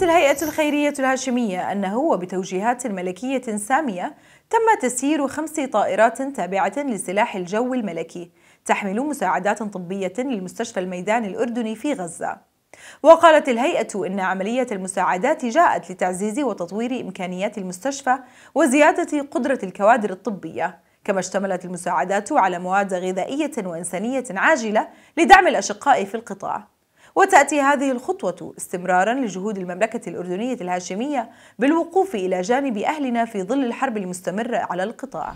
أعلنت الهيئة الخيرية الهاشمية أنه وبتوجيهات ملكية سامية تم تسيير خمس طائرات تابعة لسلاح الجو الملكي تحمل مساعدات طبية للمستشفى الميدان الأردني في غزة وقالت الهيئة إن عملية المساعدات جاءت لتعزيز وتطوير إمكانيات المستشفى وزيادة قدرة الكوادر الطبية كما اشتملت المساعدات على مواد غذائية وإنسانية عاجلة لدعم الأشقاء في القطاع وتأتي هذه الخطوة استمرارا لجهود المملكة الأردنية الهاشمية بالوقوف إلى جانب أهلنا في ظل الحرب المستمرة على القطاع